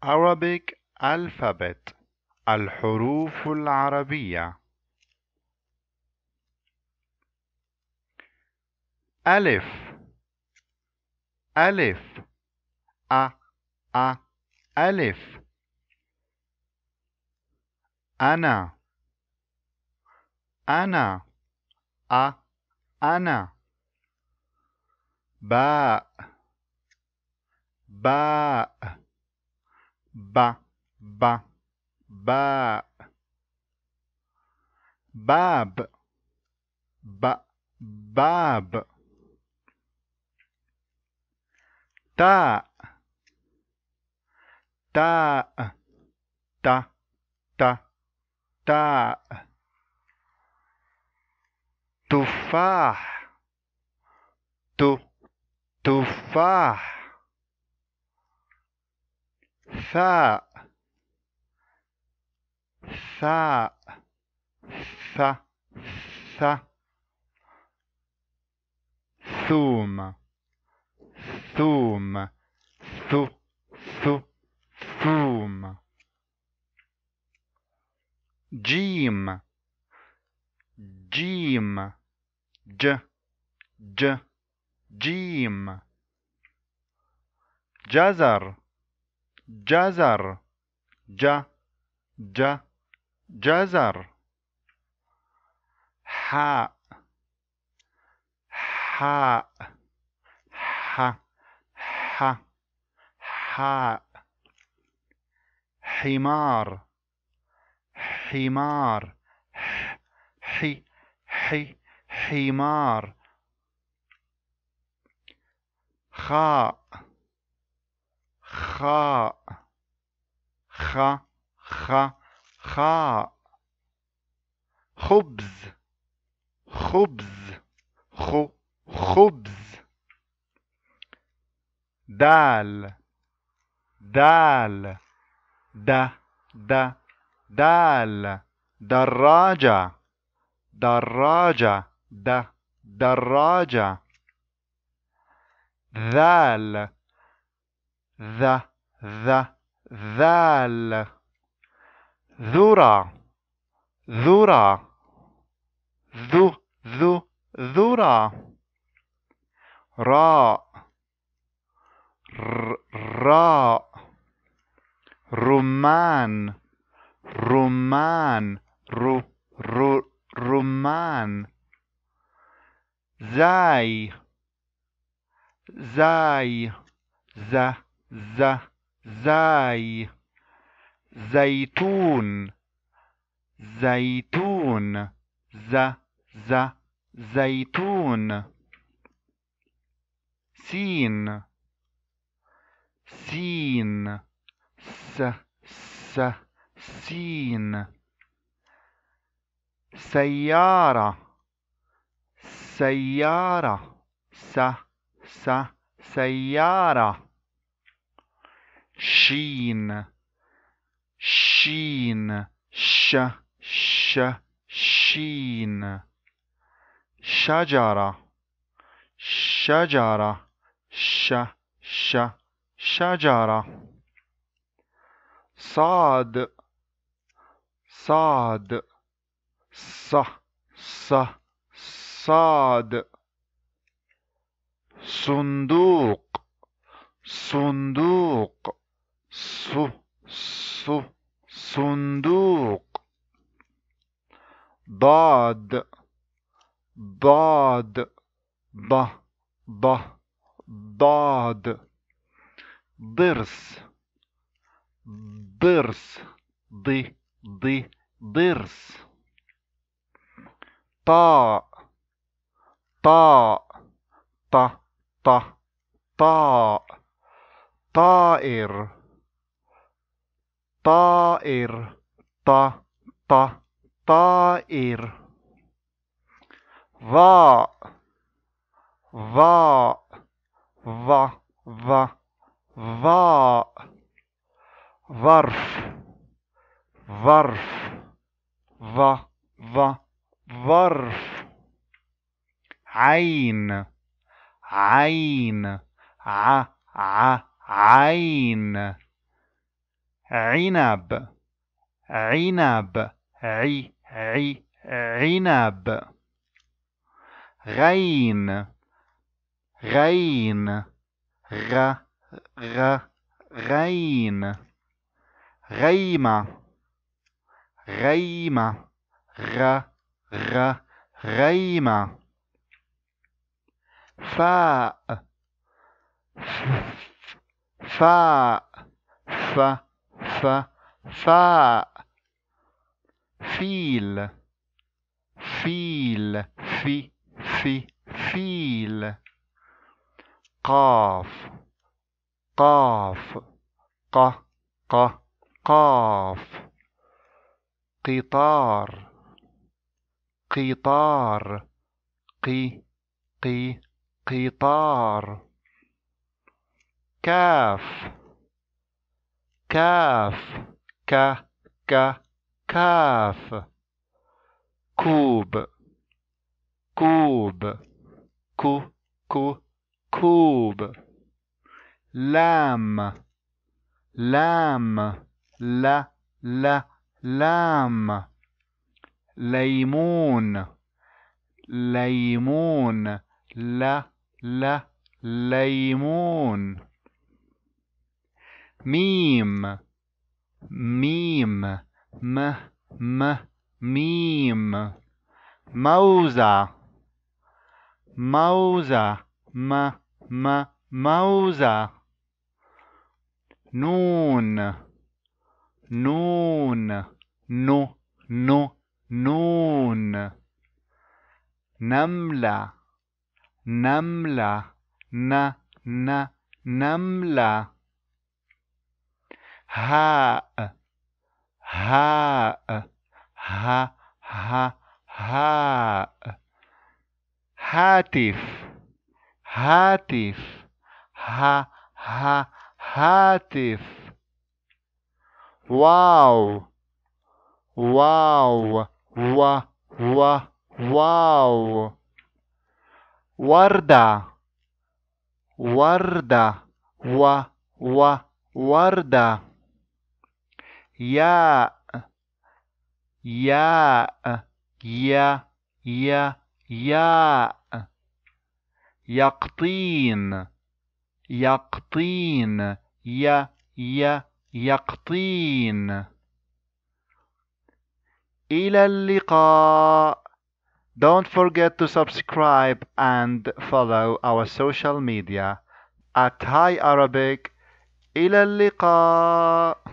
Arabic alphabet الحروف العربية ألف ألف أ أ ألف أنا أنا أ أنا باء باء ب ب باء باب ب باب تاء تاء تا تا تاء tufar tu tufar sa sa sa sa sum sum su su sum jim جيم ج ج جيم جزر جزر ج ج جزر حاء حاء ح ح حاء حمار حمار ح حي حمار خاء خاء خ خ خاء خبز خبز خ خبز دال دال د د دال دراجة دراجة د دراجة ذال ذ ذ ذال ذرة ذرة ذو ذو ذرة راء راء رمان رمان رو رو Roman Zai Zai za za zai Zaytun Zaytun za za زيتون sin, سين s, س sin. سيارة سيارة س س سيارة شين شين ش ش شين شجرة شجرة ش ش شجرة صاد صاد ص ص صاد صندوق صندوق ص ص صندوق ضاد ضاد ض ض ضاد ضرس ضرس ض ض ضرس pa, pa, ta, ta, ta, tair, tair, ta, ta, tair, va, va, va, va, va, varf, varf, va, va. ظرف عين عين ع عين عنب عنب عي عي عنب غين غين غ غ غين غيمة غيمة غ غ غيمة فاء فاء ف ف فاء فيل فيل في في فيل قاف قاف ق ق قاف قطار قطار قي قي قطار كاف كاف ك ك كاف كوب كوب كو كو كوب لام لام لا لا لام ليمون ليمون ل ل ليمون ميم ميم م م ميم موزة موزة م م موزة نون نون نو نو نون نملة نملة ن ن نملة هاء هاء ها ها هاء هاتف هاتف ها ها هاتف واو واو و و واو وردة وردة و و وردة ياء ياء يا يا ياء يقطين يقطين يا يا يقطين إلى اللقاء Don't forget to subscribe and follow our social media at Hi Arabic. إلى اللقاء